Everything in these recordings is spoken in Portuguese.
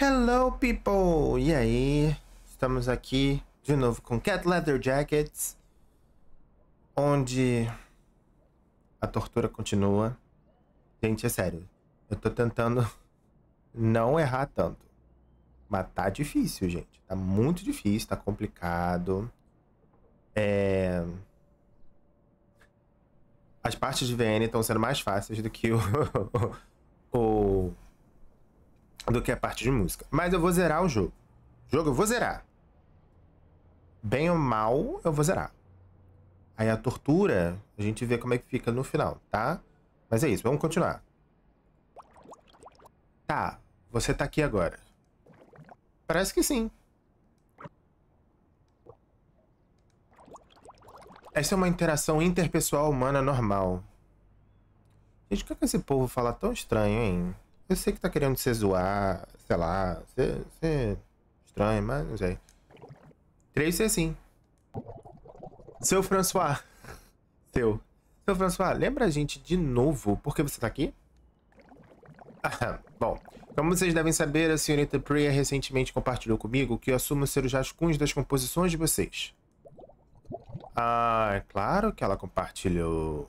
Hello, people! E aí? Estamos aqui de novo com Cat Leather Jackets, onde a tortura continua. Gente, é sério, eu tô tentando não errar tanto. Mas tá difícil, gente. Tá muito difícil, tá complicado. É... As partes de VN estão sendo mais fáceis do que o, o do que a parte de música. Mas eu vou zerar o jogo. O jogo eu vou zerar. Bem ou mal, eu vou zerar. Aí a tortura, a gente vê como é que fica no final, tá? Mas é isso, vamos continuar. Tá, você tá aqui agora. Parece que sim. Essa é uma interação interpessoal humana normal. Gente, o que, é que esse povo fala tão estranho, hein? Eu sei que tá querendo se zoar, sei lá, ser, ser é estranho, mas não sei. Creio ser sim. Seu François. Seu. Seu François, lembra a gente de novo porque você tá aqui? bom, como vocês devem saber, a senhorita Priya recentemente compartilhou comigo que eu assumo ser os rascunhos das composições de vocês. Ah, é claro que ela compartilhou.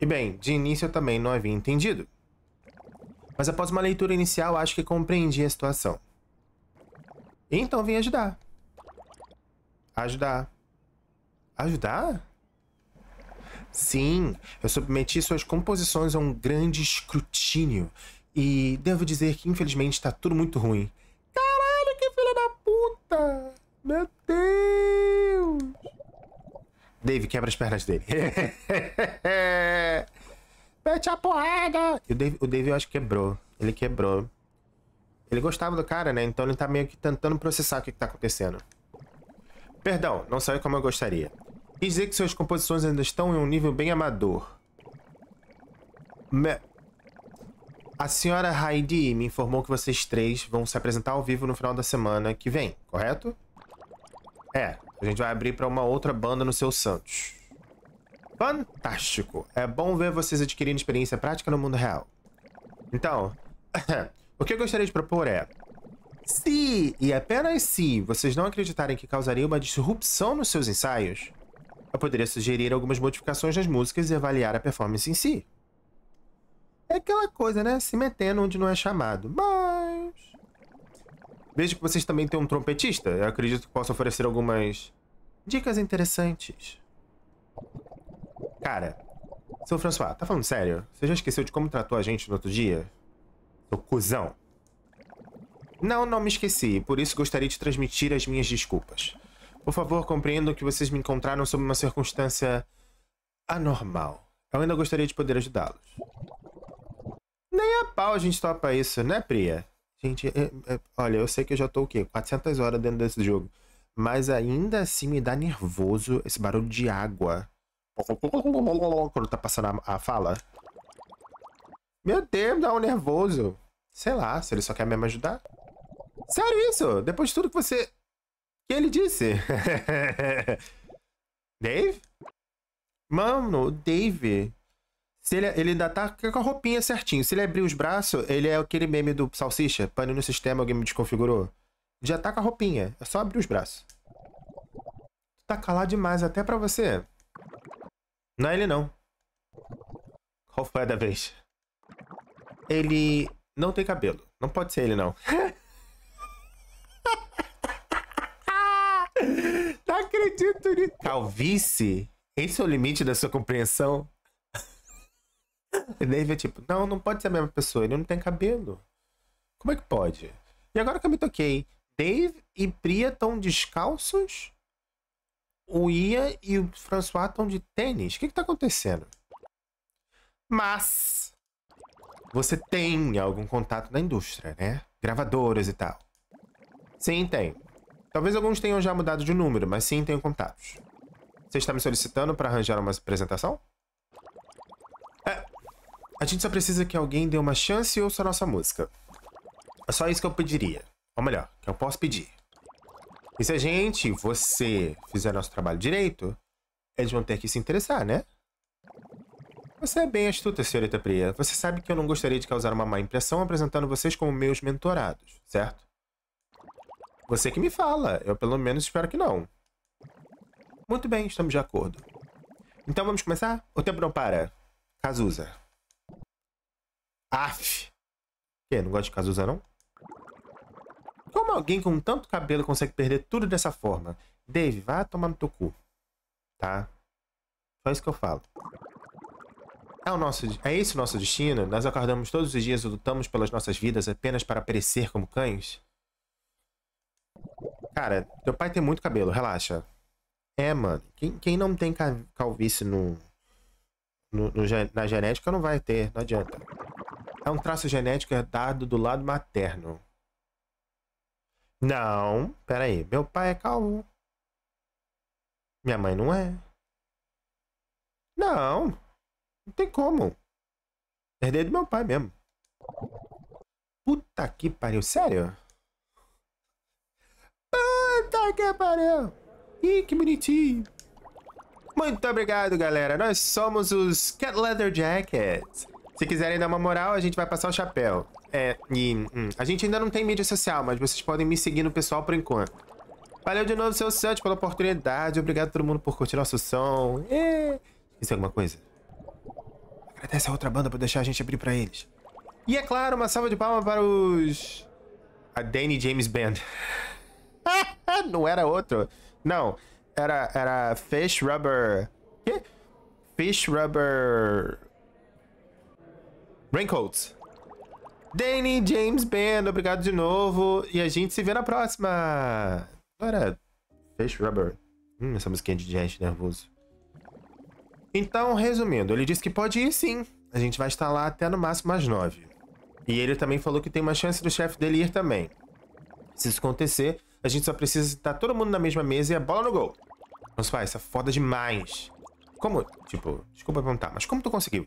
E bem, de início eu também não havia entendido. Mas após uma leitura inicial, acho que compreendi a situação. Então vim ajudar. Ajudar. Ajudar? Sim, eu submeti suas composições a um grande escrutínio. E devo dizer que, infelizmente, está tudo muito ruim. Caralho, que filha da puta! Meu Deus! Dave quebra as pernas dele. Mete a porrada! E o Dave, o Dave, eu acho que quebrou. Ele quebrou. Ele gostava do cara, né? Então ele tá meio que tentando processar o que, que tá acontecendo. Perdão, não saiu como eu gostaria. Quis dizer que suas composições ainda estão em um nível bem amador. Me... A senhora Heidi me informou que vocês três vão se apresentar ao vivo no final da semana que vem, correto? É, a gente vai abrir para uma outra banda no seu Santos. Fantástico! É bom ver vocês adquirindo experiência prática no mundo real. Então, o que eu gostaria de propor é... Se, e apenas se, vocês não acreditarem que causaria uma disrupção nos seus ensaios, eu poderia sugerir algumas modificações nas músicas e avaliar a performance em si. É aquela coisa, né? Se metendo onde não é chamado. Mas Vejo que vocês também têm um trompetista. Eu acredito que posso oferecer algumas dicas interessantes. Cara, seu François, tá falando sério? Você já esqueceu de como tratou a gente no outro dia? Seu cuzão. Não, não me esqueci, por isso gostaria de transmitir as minhas desculpas. Por favor, compreendam que vocês me encontraram sob uma circunstância anormal. Eu ainda gostaria de poder ajudá-los. Nem a pau a gente topa isso, né, Priya? Gente, é, é, olha, eu sei que eu já tô o quê? 400 horas dentro desse jogo. Mas ainda assim me dá nervoso esse barulho de água. Quando tá passando a, a fala. Meu Deus, dá um nervoso. Sei lá, se ele só quer mesmo ajudar. Sério isso? Depois de tudo que você... Que ele disse? Dave? Mano, Dave. Se ele, ele ainda tá com a roupinha certinho. Se ele abrir os braços, ele é aquele meme do salsicha. Pane no sistema, alguém me desconfigurou. Já tá com a roupinha. É só abrir os braços. Tá calado demais até pra você. Não é ele, não. Qual foi a da vez? Ele não tem cabelo. Não pode ser ele, não. não acredito nisso. Calvície? Esse é o limite da sua compreensão? E daí vê tipo, não, não pode ser a mesma pessoa, ele não tem cabelo. Como é que pode? E agora que eu me toquei, Dave e Priya estão descalços, o Ia e o François estão de tênis. O que está acontecendo? Mas você tem algum contato na indústria, né? Gravadoras e tal. Sim, tem. Talvez alguns tenham já mudado de número, mas sim tenho contatos. Você está me solicitando para arranjar uma apresentação? A gente só precisa que alguém dê uma chance e ouça a nossa música. É só isso que eu pediria. Ou melhor, que eu posso pedir. E se a gente, você, fizer nosso trabalho direito, eles vão ter que se interessar, né? Você é bem astuta, senhorita Priya. Você sabe que eu não gostaria de causar uma má impressão apresentando vocês como meus mentorados, certo? Você que me fala. Eu pelo menos espero que não. Muito bem, estamos de acordo. Então vamos começar? O tempo não para. Cazuza. Aff. Que? Não gosta de Cazuza, não? Como alguém com tanto cabelo consegue perder tudo dessa forma? Dave, vá tomar no teu cu. Tá? Só isso que eu falo. É, o nosso, é esse o nosso destino? Nós acordamos todos os dias e lutamos pelas nossas vidas apenas para perecer como cães? Cara, teu pai tem muito cabelo, relaxa. É, mano. Quem, quem não tem calvície no, no, no na genética não vai ter, não adianta. É um traço genético herdado do lado materno. Não, peraí. Meu pai é calvo. Minha mãe não é. Não. Não tem como. Herdei do meu pai mesmo. Puta que pariu. Sério? Puta que pariu. Ih, que bonitinho. Muito obrigado, galera. Nós somos os Cat Leather Jackets. Se quiserem dar uma moral, a gente vai passar o chapéu. É, e... Hum, a gente ainda não tem mídia social, mas vocês podem me seguir no pessoal por enquanto. Valeu de novo, seu Santos, pela oportunidade. Obrigado a todo mundo por curtir nosso som. É. Isso é alguma coisa? Agradece a outra banda por deixar a gente abrir pra eles. E é claro, uma salva de palmas para os... A Danny James Band. não era outro. Não, era, era Fish Rubber... Quê? Fish Rubber... Raincoats. Danny, James, Ben, obrigado de novo. E a gente se vê na próxima. Agora, Fish Rubber. Hum, essa musiquinha de jazz nervoso. Então, resumindo, ele disse que pode ir sim. A gente vai estar lá até no máximo às nove. E ele também falou que tem uma chance do chefe dele ir também. Se isso acontecer, a gente só precisa estar todo mundo na mesma mesa e a bola no gol. Vamos pai, isso é foda demais. Como? Tipo, desculpa perguntar, mas como tu conseguiu?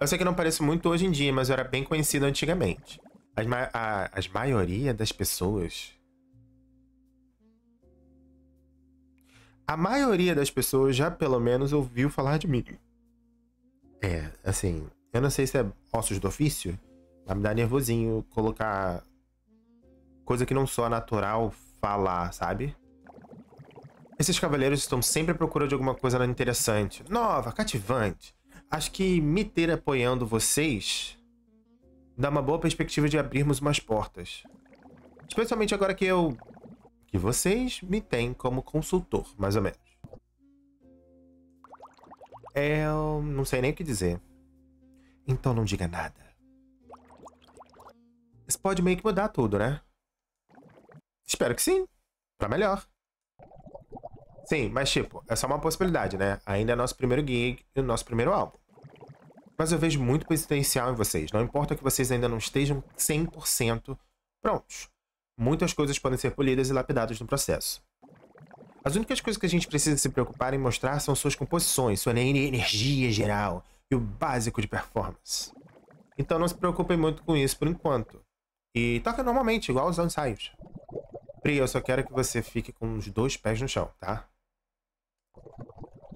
Eu sei que não parece muito hoje em dia, mas eu era bem conhecido antigamente. As, ma a, as maioria das pessoas. A maioria das pessoas já pelo menos ouviu falar de mim. É, assim, eu não sei se é ossos do ofício, mas me dá nervosinho colocar coisa que não só natural falar, sabe? Esses cavaleiros estão sempre à procura de alguma coisa interessante, nova, cativante. Acho que me ter apoiando vocês dá uma boa perspectiva de abrirmos umas portas. Especialmente agora que eu... Que vocês me têm como consultor, mais ou menos. É... Eu não sei nem o que dizer. Então não diga nada. Isso pode meio que mudar tudo, né? Espero que sim. Pra melhor. Sim, mas tipo, é só uma possibilidade, né? Ainda é nosso primeiro gig e nosso primeiro álbum. Mas eu vejo muito potencial em vocês. Não importa que vocês ainda não estejam 100% prontos. Muitas coisas podem ser polidas e lapidadas no processo. As únicas coisas que a gente precisa se preocupar em mostrar são suas composições, sua energia geral e o básico de performance. Então não se preocupem muito com isso por enquanto. E toca normalmente, igual aos ensaios. Pri, eu só quero que você fique com os dois pés no chão, tá?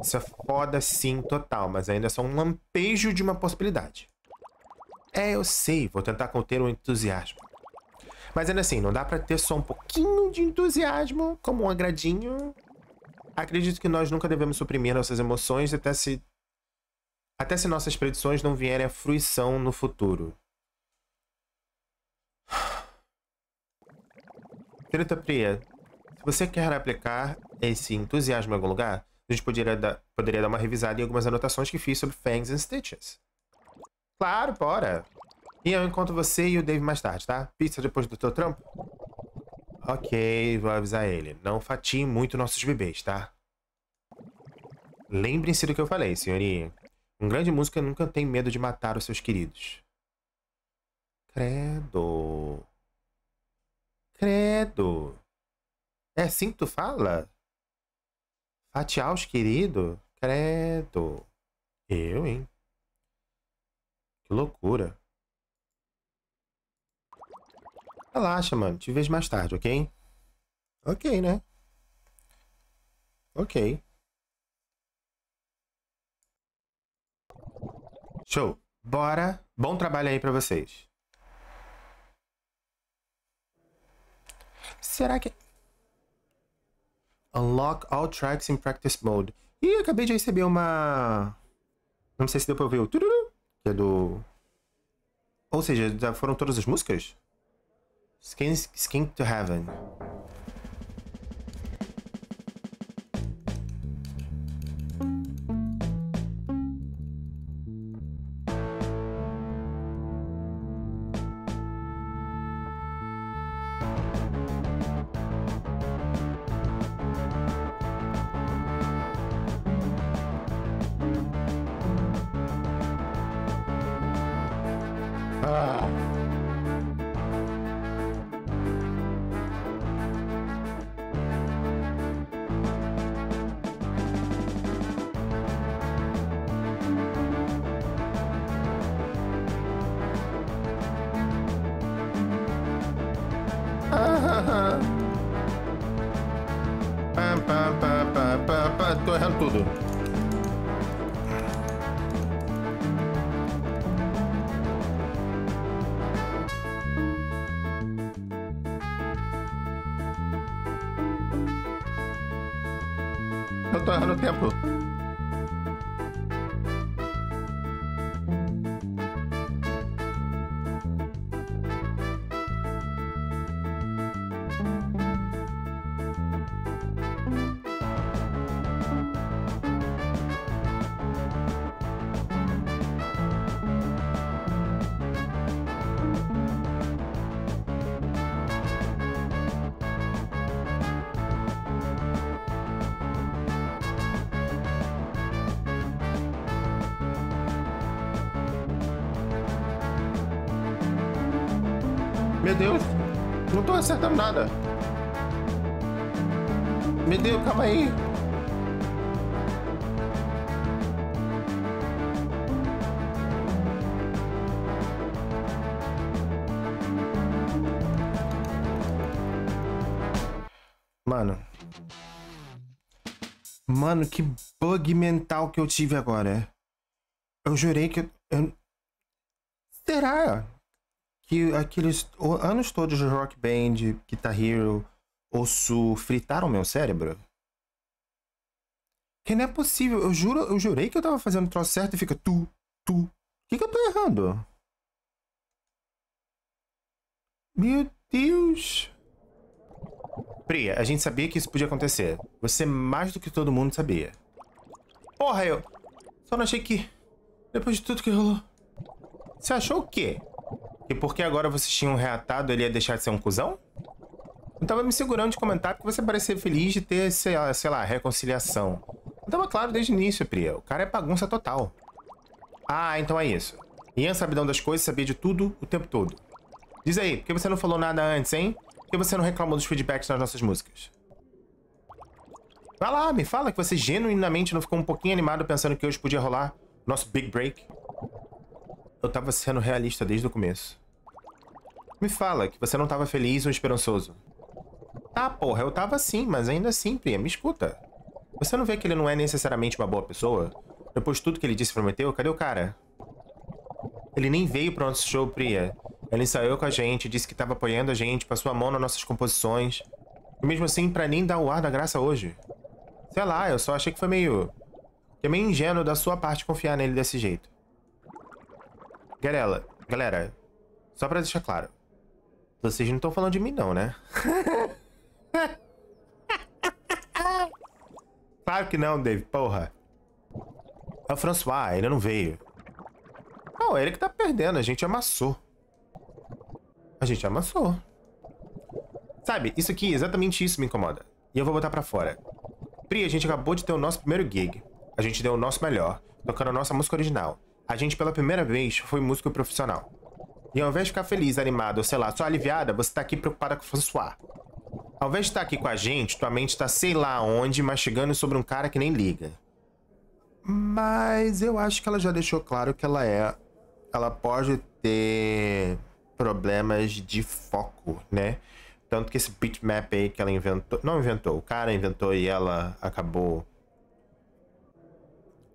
Isso é foda sim, total, mas ainda é só um lampejo de uma possibilidade. É, eu sei, vou tentar conter o entusiasmo. Mas ainda assim, não dá para ter só um pouquinho de entusiasmo, como um agradinho. Acredito que nós nunca devemos suprimir nossas emoções até se até se nossas predições não vierem à fruição no futuro. 30 Priya, se você quer aplicar esse entusiasmo em algum lugar, a gente poderia dar, poderia dar uma revisada em algumas anotações que fiz sobre Fangs and Stitches. Claro, bora! E eu encontro você e o Dave mais tarde, tá? Pizza depois do teu trampo? Ok, vou avisar ele. Não fatiem muito nossos bebês, tá? Lembrem-se do que eu falei, senhorinha. Um grande músico nunca tem medo de matar os seus queridos. Credo. Credo. É assim que tu fala? Fatiar os queridos? Credo. Eu, hein? Que loucura. Relaxa, mano. Te vejo mais tarde, ok? Ok, né? Ok. Show. Bora. Bom trabalho aí pra vocês. Será que... Unlock all tracks in practice mode. E acabei de receber uma... Não sei se deu pra ouvir o... Tururu, que é do... Ou seja, já foram todas as músicas? Skin, Skin to Heaven. tudo. Eu tô errando o tempo. cara. Me deu, calma aí. Mano. Mano, que bug mental que eu tive agora. Eu jurei que eu... eu... Será? que aqueles anos todos de Rock Band, Guitar Hero, Osu, fritaram meu cérebro. Que não é possível, eu juro, eu jurei que eu tava fazendo o troço certo e fica tu, tu. O que, que eu tô errando? Meu Deus! Priya, a gente sabia que isso podia acontecer. Você mais do que todo mundo sabia. Porra, eu só não achei que... Depois de tudo que rolou... Você achou o quê? E porque agora vocês tinham reatado, ele ia deixar de ser um cuzão? Eu tava me segurando de comentar porque você parecia feliz de ter, sei lá, sei lá reconciliação. Eu tava claro desde o início, Priya. O cara é bagunça total. Ah, então é isso. Ian sabidão das coisas, sabia de tudo o tempo todo. Diz aí, por que você não falou nada antes, hein? Por que você não reclamou dos feedbacks nas nossas músicas? Vai lá, me fala que você genuinamente não ficou um pouquinho animado pensando que hoje podia rolar nosso Big Break eu tava sendo realista desde o começo. Me fala que você não tava feliz ou esperançoso. Tá, porra, eu tava sim, mas ainda assim, Priya, me escuta. Você não vê que ele não é necessariamente uma boa pessoa? Depois de tudo que ele disse prometeu, cadê o cara? Ele nem veio para o nosso show, Priya. Ele saiu com a gente, disse que tava apoiando a gente, passou a mão nas nossas composições. E mesmo assim, pra nem dar o ar da graça hoje. Sei lá, eu só achei que foi meio... Que é meio ingênuo da sua parte confiar nele desse jeito. Garela, galera, só pra deixar claro. Vocês não estão falando de mim, não, né? claro que não, Dave, porra. É o François, ele não veio. Não, é ele que tá perdendo, a gente amassou. A gente amassou. Sabe, isso aqui, exatamente isso me incomoda. E eu vou botar pra fora. Pri, a gente acabou de ter o nosso primeiro gig. A gente deu o nosso melhor, tocando a nossa música original. A gente, pela primeira vez, foi músico profissional. E ao invés de ficar feliz, animada ou sei lá, só aliviada, você tá aqui preocupada com suar. Ao invés de estar tá aqui com a gente, tua mente tá sei lá onde, mastigando sobre um cara que nem liga. Mas eu acho que ela já deixou claro que ela é. Ela pode ter problemas de foco, né? Tanto que esse bitmap aí que ela inventou. Não inventou, o cara inventou e ela acabou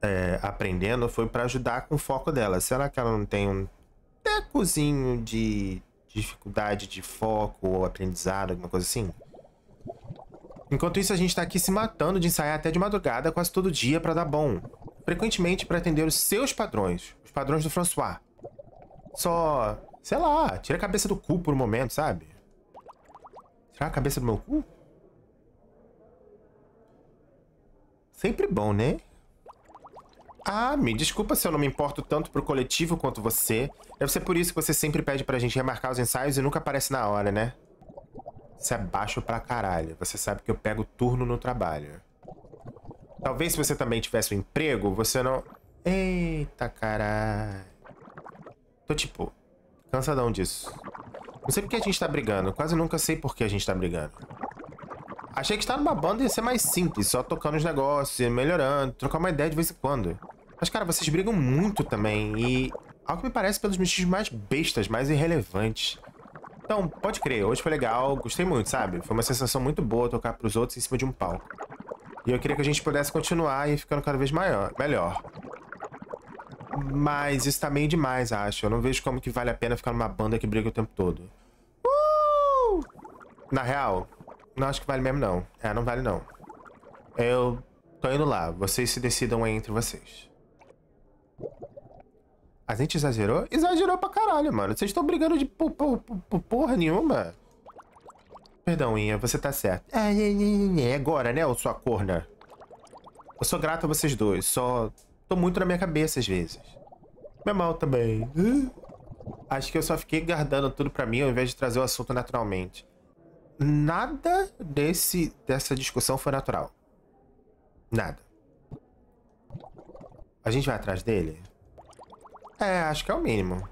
é, aprendendo foi para ajudar com o foco dela. Será que ela não tem um cozinho de dificuldade de foco ou aprendizado, alguma coisa assim? Enquanto isso, a gente tá aqui se matando de ensaiar até de madrugada quase todo dia para dar bom. Frequentemente para atender os seus padrões, os padrões do François. Só, sei lá, tira a cabeça do cu por um momento, sabe? Tirar a cabeça do meu cu? Sempre bom, né? Ah, me desculpa se eu não me importo tanto pro coletivo quanto você. Deve ser por isso que você sempre pede pra gente remarcar os ensaios e nunca aparece na hora, né? Isso é baixo pra caralho. Você sabe que eu pego turno no trabalho. Talvez se você também tivesse um emprego, você não... Eita, caralho. Tô, tipo, cansadão disso. Não sei por que a gente tá brigando. Quase nunca sei por que a gente tá brigando. Achei que estar numa banda ia ser mais simples, só tocando os negócios, melhorando, trocar uma ideia de vez em quando. Mas, cara, vocês brigam muito também. E, ao que me parece, pelos motivos mais bestas, mais irrelevantes. Então, pode crer, hoje foi legal, gostei muito, sabe? Foi uma sensação muito boa tocar pros outros em cima de um palco. E eu queria que a gente pudesse continuar e ficando cada vez maior, melhor. Mas isso tá meio demais, acho. Eu não vejo como que vale a pena ficar numa banda que briga o tempo todo. Uh! Na real, não acho que vale mesmo, não. É, não vale, não. Eu tô indo lá. Vocês se decidam entre vocês. A gente exagerou? Exagerou pra caralho, mano. Vocês estão brigando de por, por, por, porra nenhuma. Perdão, Inha, você tá certo. É, é, é, é agora, né, ô sua corna? Eu sou grato a vocês dois, só tô muito na minha cabeça às vezes. Meu mal também. Acho que eu só fiquei guardando tudo pra mim ao invés de trazer o assunto naturalmente. Nada desse, dessa discussão foi natural. Nada. A gente vai atrás dele? É, acho que é o mínimo.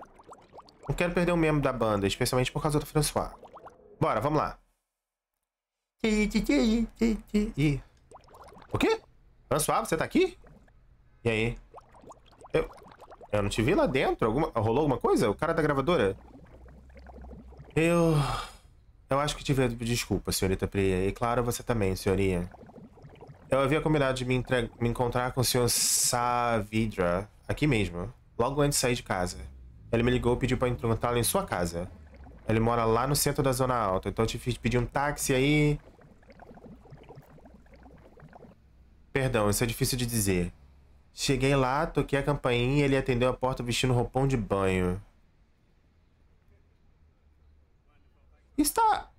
Não quero perder um membro da banda, especialmente por causa do François. Bora, vamos lá. O quê? François, você tá aqui? E aí? Eu, eu não te vi lá dentro? Alguma, rolou alguma coisa? O cara da gravadora? Eu... Eu acho que tive... Desculpa, senhorita Priya. E claro, você também, senhoria. Eu havia combinado de me, entre... me encontrar com o senhor Savidra. Aqui mesmo logo antes de sair de casa. Ele me ligou e pediu pra encontrá-lo em sua casa. Ele mora lá no centro da Zona Alta, então eu tive que pedir um táxi aí... Perdão, isso é difícil de dizer. Cheguei lá, toquei a campainha e ele atendeu a porta vestindo roupão de banho. Está...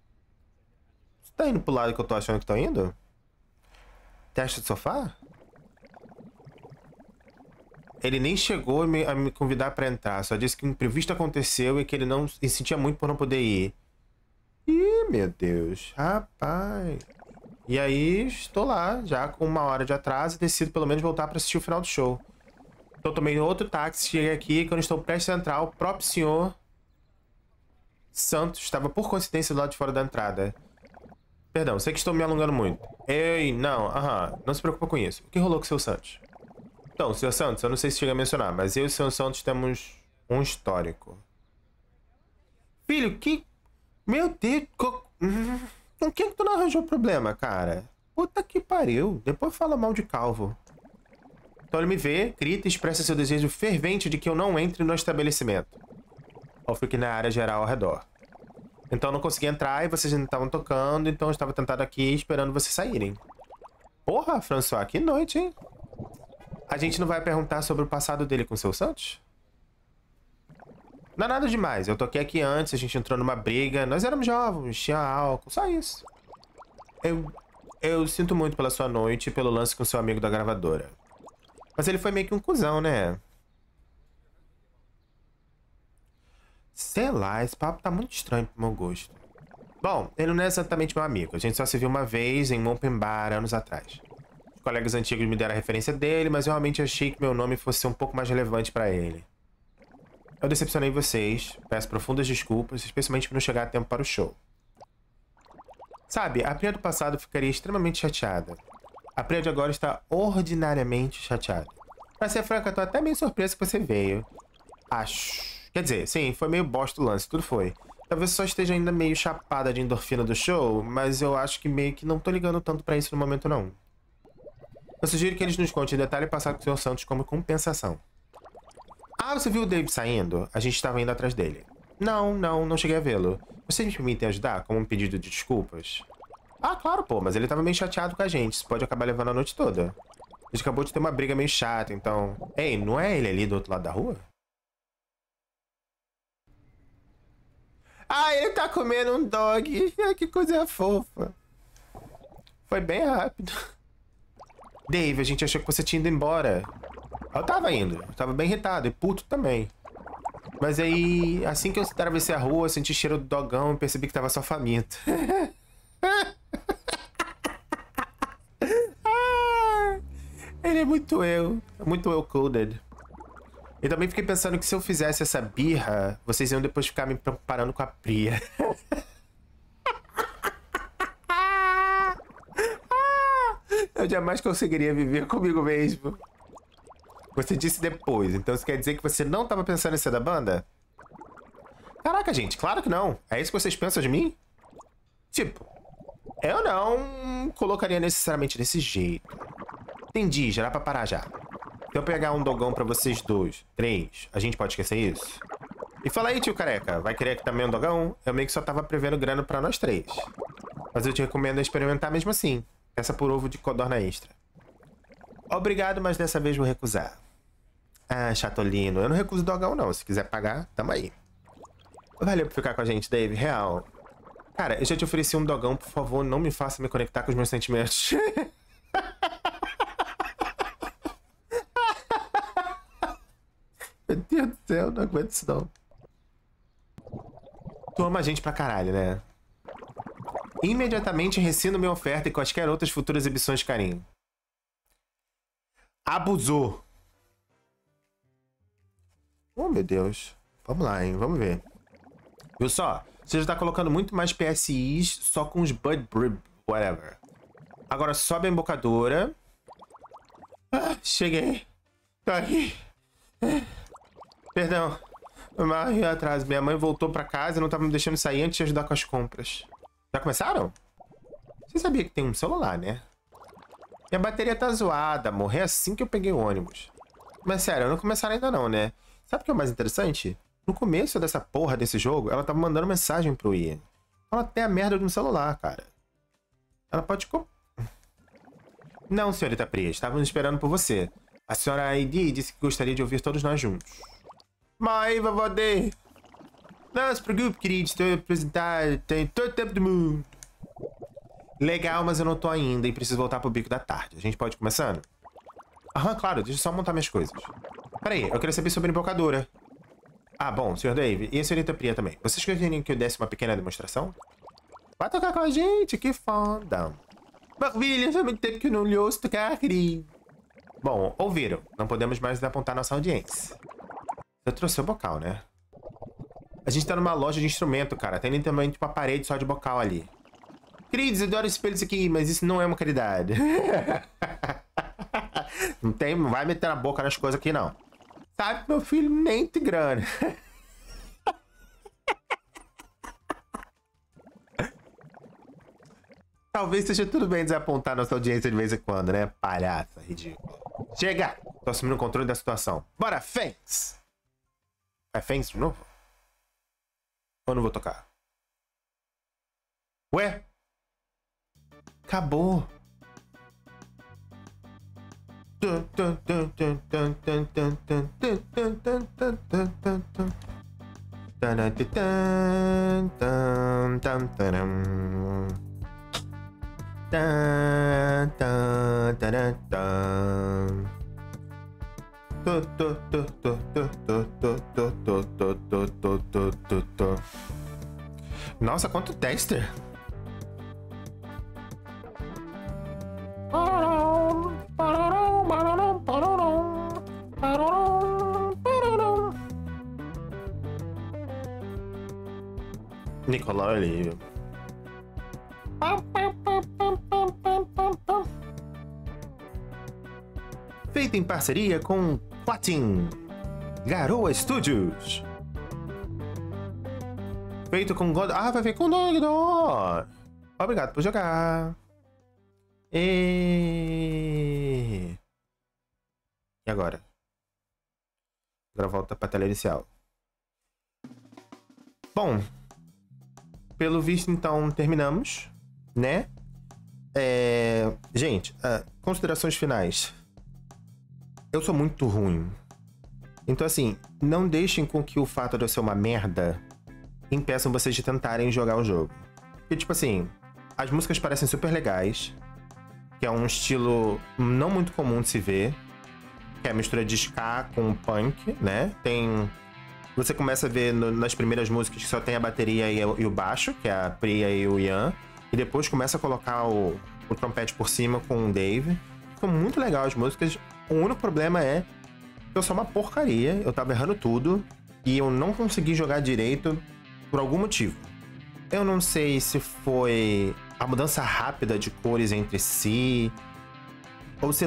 Está indo pro lado que eu tô achando que tá indo? Teste de sofá? Ele nem chegou a me, a me convidar para entrar, só disse que um imprevisto aconteceu e que ele não se sentia muito por não poder ir. Ih, meu Deus, rapaz. E aí, estou lá, já com uma hora de atraso, e decido pelo menos voltar para assistir o final do show. Então tomei outro táxi, cheguei aqui, quando estou prestes a entrar, o próprio senhor Santos estava por coincidência do lado de fora da entrada. Perdão, sei que estou me alongando muito. Ei, não, aham, não se preocupa com isso. O que rolou com o seu Santos? Então, Sr. Santos, eu não sei se chega a mencionar, mas eu e o Sr. Santos temos um histórico. Filho, que. Meu Deus. Co... com quem que tu não arranjou problema, cara? Puta que pariu. Depois fala mal de calvo. Então ele me vê, grita e expressa seu desejo fervente de que eu não entre no estabelecimento. Ou fique na é área geral ao redor. Então eu não consegui entrar e vocês ainda estavam tocando, então eu estava tentado aqui esperando vocês saírem. Porra, François, que noite, hein? A gente não vai perguntar sobre o passado dele com o seu Santos? Não é nada demais. Eu toquei aqui antes, a gente entrou numa briga. Nós éramos jovens, tinha álcool, só isso. Eu, eu sinto muito pela sua noite e pelo lance com seu amigo da gravadora. Mas ele foi meio que um cuzão, né? Sei lá, esse papo tá muito estranho pro meu gosto. Bom, ele não é exatamente meu amigo. A gente só se viu uma vez em Mompembar anos atrás colegas antigos me deram a referência dele, mas eu realmente achei que meu nome fosse um pouco mais relevante para ele. Eu decepcionei vocês, peço profundas desculpas, especialmente por não chegar a tempo para o show. Sabe, a Priya do passado ficaria extremamente chateada. A Priya de agora está ordinariamente chateada. Pra ser franca, tô até meio surpresa que você veio. Acho. Quer dizer, sim, foi meio bosta o lance, tudo foi. Talvez só esteja ainda meio chapada de endorfina do show, mas eu acho que meio que não tô ligando tanto para isso no momento não. Eu sugiro que eles nos contem o detalhe passado com o Sr. Santos como compensação. Ah, você viu o Dave saindo? A gente estava indo atrás dele. Não, não, não cheguei a vê-lo. Vocês me permitem ajudar como um pedido de desculpas? Ah, claro, pô, mas ele estava meio chateado com a gente. Isso pode acabar levando a noite toda. A gente acabou de ter uma briga meio chata, então... Ei, não é ele ali do outro lado da rua? Ah, ele tá comendo um dog. Que coisa fofa. Foi bem rápido. Dave, a gente achou que você tinha ido embora. Eu tava indo. Eu tava bem irritado e puto também. Mas aí, assim que eu atravessei a rua, senti cheiro do dogão e percebi que tava só faminto. Ah, ele é muito eu. Muito eu coded Eu também fiquei pensando que se eu fizesse essa birra, vocês iam depois ficar me preparando com a Priya. eu jamais é conseguiria viver comigo mesmo. Você disse depois, então isso quer dizer que você não estava pensando em ser da banda? Caraca, gente, claro que não. É isso que vocês pensam de mim? Tipo, eu não colocaria necessariamente desse jeito. Entendi, já dá pra parar já. Se então, eu pegar um dogão pra vocês dois, três, a gente pode esquecer isso? E fala aí, tio careca, vai querer que também um dogão? Eu meio que só tava prevendo grana pra nós três. Mas eu te recomendo experimentar mesmo assim. Essa por ovo de codorna extra. Obrigado, mas dessa vez vou recusar. Ah, chatolino, eu não recuso dogão não. Se quiser pagar, tamo aí. Valeu por ficar com a gente, Dave. Real. Cara, eu já te ofereci um dogão, por favor, não me faça me conectar com os meus sentimentos. Meu Deus do céu, não aguento isso não. Tu ama a gente pra caralho, né? Imediatamente rescindo minha oferta e quaisquer outras futuras exibições de carinho. Abusou. Oh, meu Deus. Vamos lá, hein? Vamos ver. Viu só? Você já tá colocando muito mais PSIs só com os Bud Brib, whatever. Agora sobe a embocadora. Ah, cheguei. Tô aqui. Perdão. Mas atrás. Minha mãe voltou pra casa e não tava me deixando sair antes de ajudar com as compras. Já começaram? Você sabia que tem um celular, né? Minha bateria tá zoada, morrer assim que eu peguei o ônibus. Mas sério, não começaram ainda não, né? Sabe o que é o mais interessante? No começo dessa porra desse jogo, ela tava mandando mensagem pro Ian. Ela tem a merda de um celular, cara. Ela pode... Não, senhorita Pri, estávamos esperando por você. A senhora Heidi disse que gostaria de ouvir todos nós juntos. Mãe, vovó D, não se preocupe, querido, estou apresentado, tem todo o tempo do mundo. Legal, mas eu não tô ainda e preciso voltar pro bico da tarde. A gente pode ir começando? Aham, claro, deixa eu só montar minhas coisas. Peraí, eu quero saber sobre a embocadura. Ah, bom, senhor Dave, e a senhorita Priya também. Vocês querem que eu desse uma pequena demonstração? Vai tocar com a gente, que foda. Maravilha, faz muito tempo que eu não lhe ouço tocar, querido. Bom, ouviram. Não podemos mais apontar nossa audiência. Eu trouxe o bocal, né? A gente tá numa loja de instrumento, cara. Tem literalmente tipo, uma parede só de bocal ali. Queridos, eu adoro espelhos aqui, mas isso não é uma caridade. não tem, não vai meter na boca nas coisas aqui, não. Sabe, meu filho, nem grana. Talvez seja tudo bem desapontar nossa audiência de vez em quando, né? Palhaça, ridículo. Chega! Tô assumindo o controle da situação. Bora, fens. É Fangs de novo? Eu não vou tocar. Ué? Acabou. Nossa, quanto tester! Nicolau é horrível. feita em parceria com Patin Garoa Studios. Feito com God... Ah, vai ver com Dogdor! Obrigado por jogar. E... E agora? Agora volta pra tela inicial. Bom, pelo visto, então, terminamos, né? É... Gente, uh, considerações finais. Eu sou muito ruim. Então, assim, não deixem com que o fato de eu ser uma merda impeçam vocês de tentarem jogar o jogo. Porque, tipo assim, as músicas parecem super legais, que é um estilo não muito comum de se ver, que é a mistura de ska com punk, né? Tem. Você começa a ver no, nas primeiras músicas que só tem a bateria e, e, o baixo, que é a Priya e o Ian, e depois começa a colocar o, o trompete por cima com o Dave. Ficam muito legal as músicas. O único problema é que eu sou uma porcaria, eu tava errando tudo e eu não consegui jogar direito por algum motivo. Eu não sei se foi a mudança rápida de cores entre si, ou se,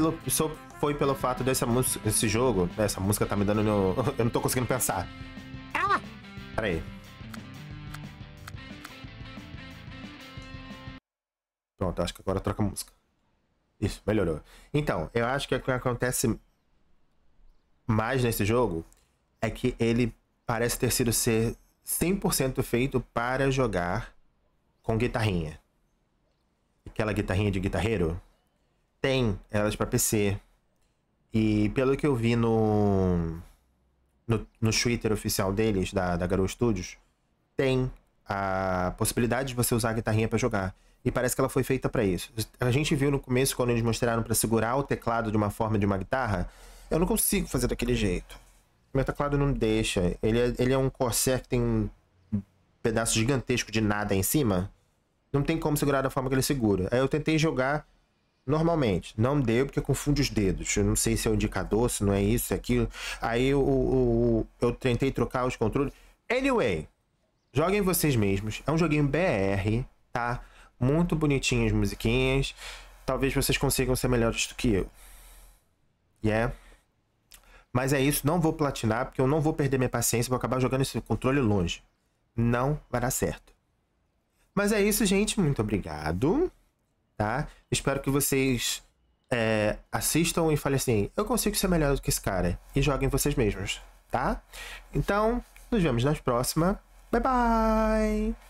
foi pelo fato dessa música, desse jogo, essa música tá me dando. No, eu não tô conseguindo pensar. Ah! Pera aí. Pronto, acho que agora troca a música. Isso, melhorou. Então, eu acho que o que acontece mais nesse jogo é que ele parece ter sido ser 100% feito para jogar com guitarrinha. Aquela guitarrinha de guitarreiro. Tem elas para PC. E pelo que eu vi no, no, no Twitter oficial deles, da, da Garou Studios, tem a possibilidade de você usar a guitarrinha para jogar e parece que ela foi feita para isso. A gente viu no começo quando eles mostraram para segurar o teclado de uma forma de uma guitarra, eu não consigo fazer daquele jeito. Meu teclado não deixa. Ele é, ele é um Corsair que tem um pedaço gigantesco de nada em cima. Não tem como segurar da forma que ele segura. Aí eu tentei jogar normalmente. Não deu porque confunde os dedos. Eu não sei se é o um indicador, se não é isso, se é aquilo. Aí eu, eu, eu, eu tentei trocar os controles. Anyway, joguem vocês mesmos. É um joguinho BR, tá? Muito bonitinhas musiquinhas. Talvez vocês consigam ser melhores do que eu. Yeah? Mas é isso, não vou platinar, porque eu não vou perder minha paciência, vou acabar jogando esse controle longe. Não vai dar certo. Mas é isso, gente. Muito obrigado. Tá? Espero que vocês é, assistam e falem assim: eu consigo ser melhor do que esse cara. E joguem vocês mesmos, tá? Então, nos vemos na próxima. Bye bye!